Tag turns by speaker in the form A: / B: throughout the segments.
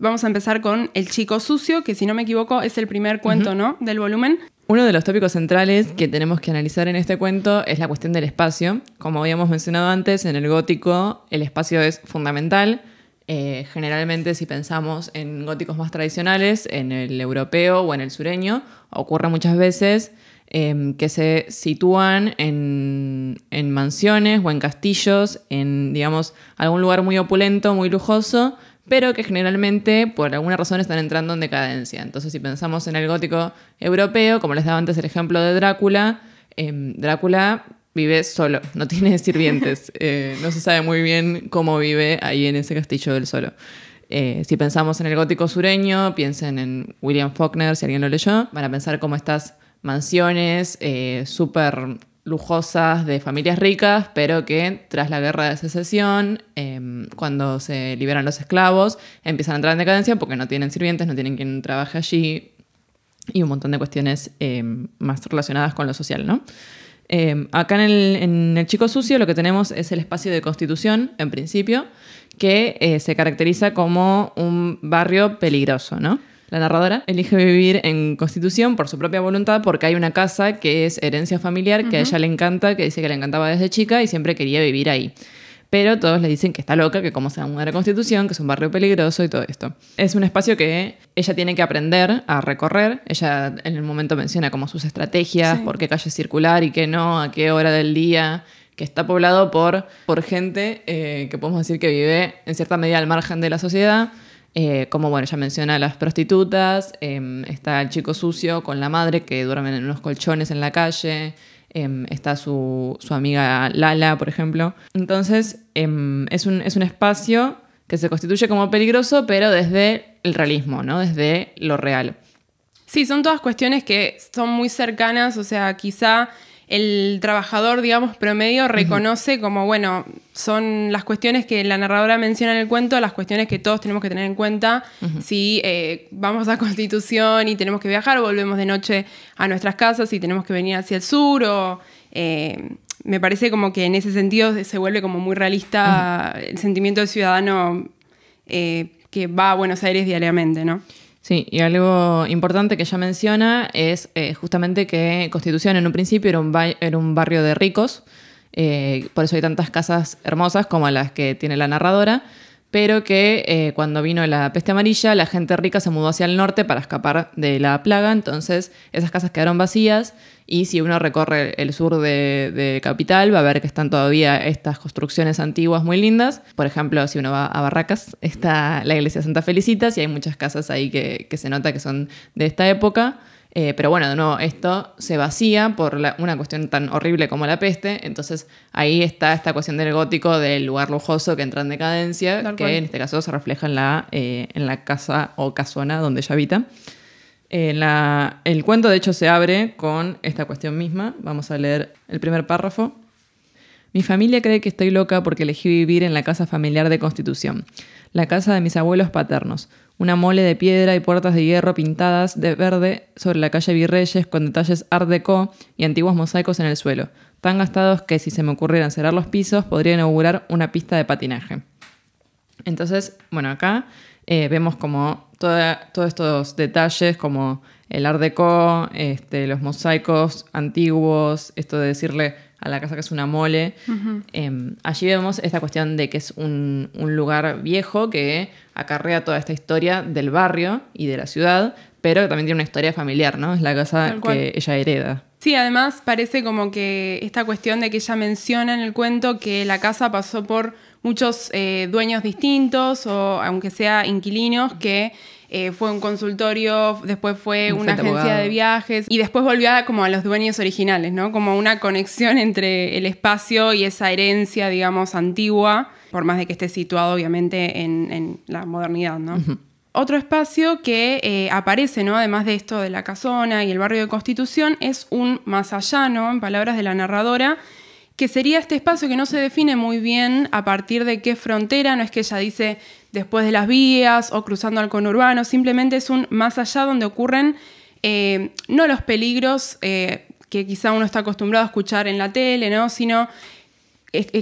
A: Vamos a empezar con El chico sucio, que si no me equivoco es el primer cuento, ¿no? Del volumen.
B: Uno de los tópicos centrales que tenemos que analizar en este cuento es la cuestión del espacio. Como habíamos mencionado antes, en el gótico el espacio es fundamental. Eh, generalmente si pensamos en góticos más tradicionales, en el europeo o en el sureño, ocurre muchas veces em, que se sitúan en, en mansiones o en castillos, en digamos algún lugar muy opulento, muy lujoso, pero que generalmente por alguna razón están entrando en decadencia. Entonces, si pensamos en el gótico europeo, como les daba antes el ejemplo de Drácula, em, Drácula vive solo, no tiene sirvientes, eh, no se sabe muy bien cómo vive ahí en ese castillo del solo. Eh, si pensamos en el gótico sureño, piensen en William Faulkner, si alguien lo leyó, van a pensar cómo estas mansiones eh, súper lujosas de familias ricas, pero que tras la guerra de secesión, eh, cuando se liberan los esclavos, empiezan a entrar en decadencia porque no tienen sirvientes, no tienen quien trabaje allí y un montón de cuestiones eh, más relacionadas con lo social, ¿no? Eh, acá en el, en el, Chico Sucio lo que tenemos es el espacio de constitución, en principio, que se caracteriza como un barrio peligroso, ¿no? la narradora, elige vivir en Constitución por su propia voluntad porque hay una casa que es herencia familiar, que a ella le encanta, que dice que le encantaba desde chica y siempre quería vivir ahí pero todos le dicen que está loca, que cómo se va a mudar a Constitución, que es un barrio peligroso y todo esto. Es un espacio que ella tiene que aprender a recorrer. Ella en el momento menciona como sus estrategias, por qué calle circular y qué no, a qué hora del día, que está poblado por, por gente eh, que podemos decir que vive en cierta medida al margen de la sociedad eh, como bueno, ya menciona las prostitutas, em, está el chico sucio con la madre que duermen en unos colchones en la calle, em, está su, amiga Lala, por ejemplo. Entonces, em, es un, espacio que se constituye como peligroso, pero desde el realismo, ¿no? Desde lo real.
A: Sí, son todas cuestiones que son muy cercanas, o sea, quizá el trabajador, digamos, promedio reconoce como, bueno, son las cuestiones que la narradora menciona en el cuento, las cuestiones que todos tenemos que tener en cuenta si eh, vamos a Constitución y tenemos que viajar, o volvemos de noche a nuestras casas y tenemos que venir hacia el sur, o eh, me parece como que en ese sentido se vuelve como muy realista el sentimiento del ciudadano eh, que va a Buenos Aires diariamente, ¿no? Sí, y algo importante que ya menciona es eh, justamente
B: que Constitución en un principio era un, barrio de ricos, eh, por eso hay tantas casas hermosas como las que tiene la narradora, pero que eh, cuando vino la peste amarilla, la gente rica se mudó hacia el norte para escapar de la plaga, entonces esas casas quedaron vacías y si uno recorre el sur de, Capital va a ver que están todavía estas construcciones antiguas muy lindas. Por ejemplo, si uno va a Barracas, está la iglesia Santa Felicitas y hay muchas casas ahí que, que se nota que son de esta época. Eh, pero bueno, de nuevo, esto se vacía por una cuestión tan horrible como la peste, entonces ahí está esta cuestión del gótico, del lugar lujoso que entra en decadencia, que en este caso se refleja en la, eh, en la casa o casona donde ella habita. Eh, el cuento de hecho se abre con esta cuestión misma, vamos a leer el primer párrafo. Mi familia cree que estoy loca porque elegí vivir en la casa familiar de Constitución, la casa de mis abuelos paternos, una mole de piedra y puertas de hierro pintadas de verde sobre la calle Virreyes con detalles art Deco y antiguos mosaicos en el suelo, tan gastados que si se me ocurrieran cerrar los pisos podría inaugurar una pista de patinaje. Entonces, bueno, acá eh, vemos como todos estos detalles como el art Deco, este, los mosaicos antiguos, esto de decirle a la casa que es una mole. Em, allí vemos esta cuestión de que es un, un, lugar viejo que acarrea toda esta historia del barrio y de la ciudad, pero que también tiene una historia familiar, ¿no? Es la casa que ella hereda.
A: Sí, además parece como que esta cuestión de que ella menciona en el cuento que la casa pasó por muchos eh, dueños distintos o aunque sea inquilinos que eh, fue un consultorio, después fue una agencia de viajes y después volvió a, como a los dueños originales, ¿no? Como una conexión entre el espacio y esa herencia, digamos, antigua, por más de que esté situado obviamente en, la modernidad, ¿no? Otro espacio que eh, aparece, además de esto de la casona y el barrio de Constitución, es un más allá, en palabras de la narradora, que sería este espacio que no se define muy bien a partir de qué frontera, no es que ella dice después de las vías o cruzando al conurbano, simplemente es un más allá donde ocurren eh, no los peligros eh, que quizá uno está acostumbrado a escuchar en la tele, ¿no? sino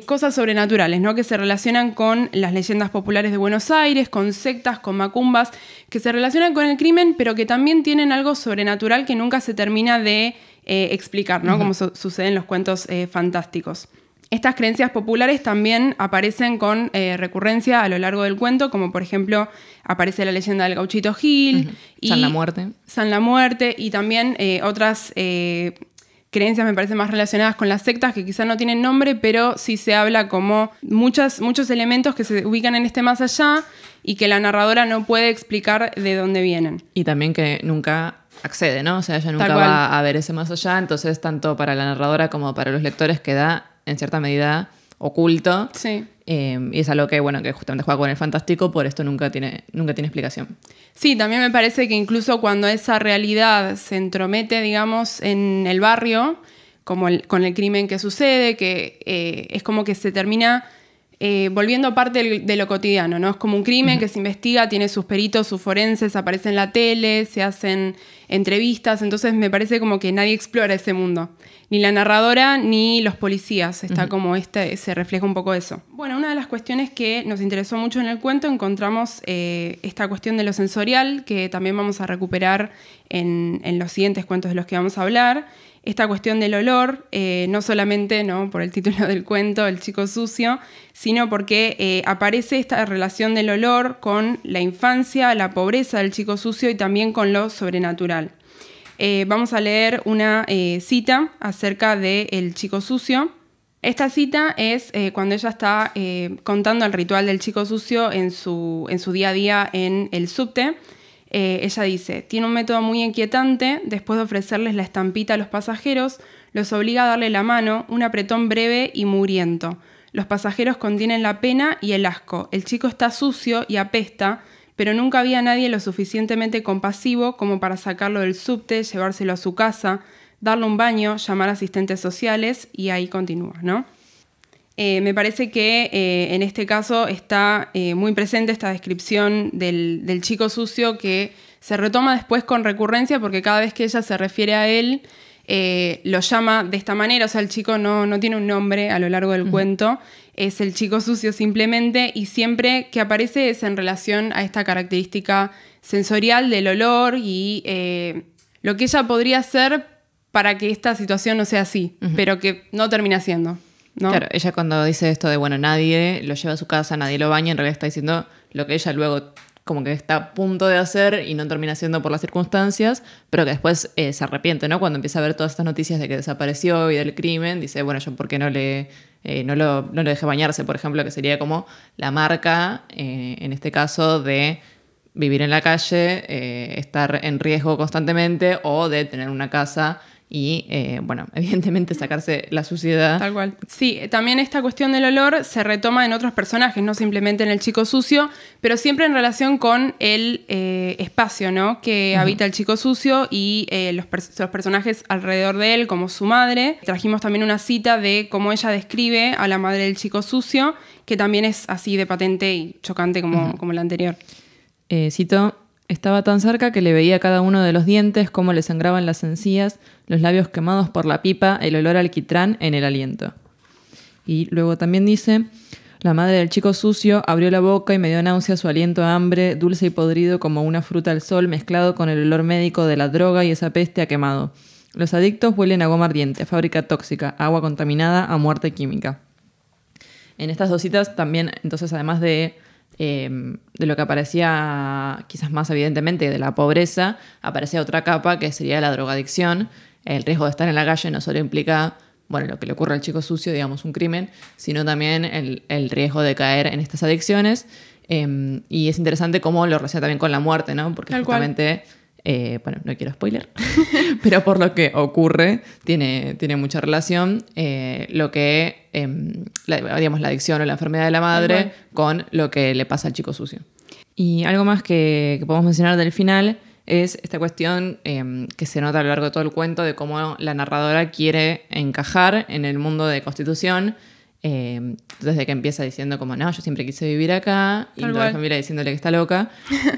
A: cosas sobrenaturales, ¿no? Que se relacionan con las leyendas populares de Buenos Aires, con sectas, con macumbas, que se relacionan con el crimen, pero que también tienen algo sobrenatural que nunca se termina de eh, explicar, ¿no? Como sucede en los cuentos eh, fantásticos. Estas creencias populares también aparecen con eh, recurrencia a lo largo del cuento, como por ejemplo aparece la leyenda del gauchito Gil. y San la Muerte. San la Muerte y también otras creencias me parece más relacionadas con las sectas que quizá no tienen nombre, pero sí se habla como muchas, muchos elementos que se ubican en este más allá y que la narradora no puede explicar de dónde vienen. Y también que nunca accede, ¿no? O sea, ella nunca va a ver ese más
B: allá, entonces tanto para la narradora como para los lectores queda en cierta medida oculto Sí. Em, y es algo que, bueno, que justamente juega con el fantástico, por esto nunca tiene, nunca tiene explicación.
A: Sí, también me parece que incluso cuando esa realidad se entromete, digamos, en el barrio, como con el crimen que sucede, que eh, es como que se termina eh, volviendo a parte de lo cotidiano, ¿no? Es como un crimen que se investiga, tiene sus peritos, sus forenses, aparece en la tele, se hacen entrevistas, entonces me parece como que nadie explora ese mundo, ni la narradora ni los policías, está como este, se refleja un poco eso. Bueno, una de las cuestiones que nos interesó mucho en el cuento, encontramos eh, esta cuestión de lo sensorial, que también vamos a recuperar en, en los siguientes cuentos de los que vamos a hablar, esta cuestión del olor, eh, no solamente ¿no? por el título del cuento, El chico sucio, sino porque eh, aparece esta relación del olor con la infancia, la pobreza del chico sucio y también con lo sobrenatural. Eh, vamos a leer una cita acerca del chico sucio. Esta cita es cuando ella está contando el ritual del chico sucio en su día a día en el subte. Eh, ella dice, tiene un método muy inquietante, después de ofrecerles la estampita a los pasajeros, los obliga a darle la mano, un apretón breve y mugriento. Los pasajeros contienen la pena y el asco. El chico está sucio y apesta, pero nunca había nadie lo suficientemente compasivo como para sacarlo del subte, llevárselo a su casa, darle un baño, llamar a asistentes sociales y ahí continúa, ¿no? Eh, me parece que eh, en este caso está eh, muy presente esta descripción del, chico sucio que se retoma después con recurrencia porque cada vez que ella se refiere a él lo llama de esta manera, o sea, el chico no, tiene un nombre a lo largo del cuento, es el chico sucio simplemente y siempre que aparece es en relación a esta característica sensorial del olor y lo que ella podría hacer para que esta situación no sea así, pero que no termina siendo. Claro,
B: ella cuando dice esto de, bueno, nadie lo lleva a su casa, nadie lo baña, en realidad está diciendo lo que ella luego como que está a punto de hacer y no termina haciendo por las circunstancias, pero que después eh, se arrepiente, ¿no? Cuando empieza a ver todas estas noticias de que desapareció y del crimen, dice, bueno, yo por qué no le, eh, no, no lo dejé bañarse, por ejemplo, que sería como la marca, eh, en este caso, de vivir en la calle, estar en riesgo constantemente o de tener una casa y,
A: eh, bueno, evidentemente sacarse la suciedad. Tal cual. Sí, también esta cuestión del olor se retoma en otros personajes, no simplemente en el chico sucio, pero siempre en relación con el eh, espacio ¿no? que habita el chico sucio y eh, los, los, personajes alrededor de él, como su madre. Trajimos también una cita de cómo ella describe a la madre del chico sucio, que también es así de patente y chocante como, como la anterior.
B: cito, estaba tan cerca que le veía cada uno de los dientes, cómo le sangraban las encías, los labios quemados por la pipa, el olor alquitrán en el aliento. Y luego también dice, la madre del chico sucio abrió la boca y me dio náusea su aliento a hambre, dulce y podrido como una fruta al sol, mezclado con el olor médico de la droga y esa peste ha quemado. Los adictos huelen a goma ardiente, fábrica tóxica, agua contaminada, a muerte química. En estas dos citas también, entonces, además de Em, de lo que aparecía quizás más evidentemente de la pobreza, aparecía otra capa que sería la drogadicción. El riesgo de estar en la calle no solo implica bueno, lo que le ocurre al chico sucio, digamos, un crimen, sino también el, riesgo de caer en estas adicciones. Em, y es interesante cómo lo relaciona también con la muerte, ¿no? Porque justamente eh, bueno, no quiero spoiler, pero por lo que ocurre, tiene, mucha relación eh, lo que, em, la, adicción o la enfermedad de la madre con lo que le pasa al chico sucio. Y algo más que podemos mencionar del final es esta cuestión em, que se nota a lo largo de todo el cuento de cómo la narradora quiere encajar en el mundo de Constitución Em, desde que empieza diciendo como, no, yo siempre quise vivir acá, y toda la familia diciéndole que está loca,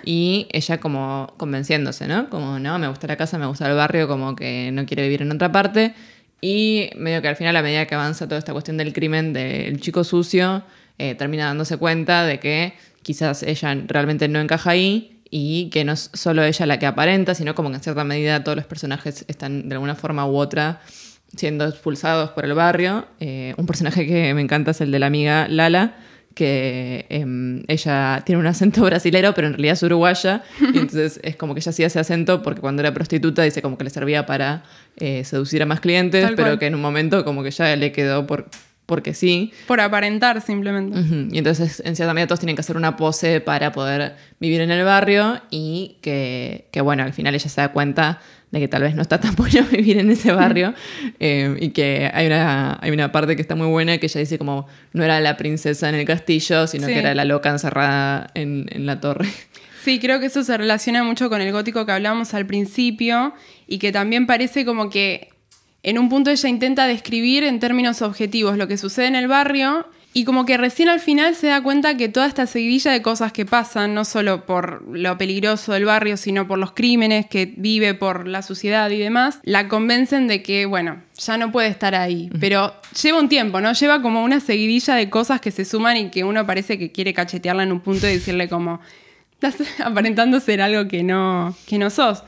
B: y ella como convenciéndose, ¿no? Como, no, me gusta la casa, me gusta el barrio, como que no quiere vivir en otra parte, y medio que al final, a medida que avanza toda esta cuestión del crimen del chico sucio, eh, termina dándose cuenta de que quizás ella realmente no encaja ahí, y que no es solo ella la que aparenta, sino como que en cierta medida todos los personajes están de alguna forma u otra siendo expulsados por el barrio. Eh, un personaje que me encanta es el de la amiga Lala, que em, ella tiene un acento brasilero, pero en realidad es uruguaya. Y entonces es como que ella hacía ese acento porque cuando era prostituta dice como que le servía para eh, seducir a más clientes, pero que en un momento como que ya le quedó por porque sí. Por aparentar simplemente. Y entonces en cierta medida todos tienen que hacer una pose para poder vivir en el barrio y que, que bueno, al final ella se da cuenta de que tal vez no está tan bueno vivir en ese barrio eh, y que hay una, hay una parte que está muy buena que ella dice como no era la princesa en el castillo, sino que era la loca encerrada en, en la torre.
A: Sí, creo que eso se relaciona mucho con el gótico que hablábamos al principio y que también parece como que en un punto ella intenta describir en términos objetivos lo que sucede en el barrio y como que recién al final se da cuenta que toda esta seguidilla de cosas que pasan, no solo por lo peligroso del barrio, sino por los crímenes que vive, por la suciedad y demás, la convencen de que, bueno, ya no puede estar ahí. Pero lleva un tiempo, ¿no? Lleva como una seguidilla de cosas que se suman y que uno parece que quiere cachetearla en un punto y decirle como, estás aparentando ser algo que no, que no sos.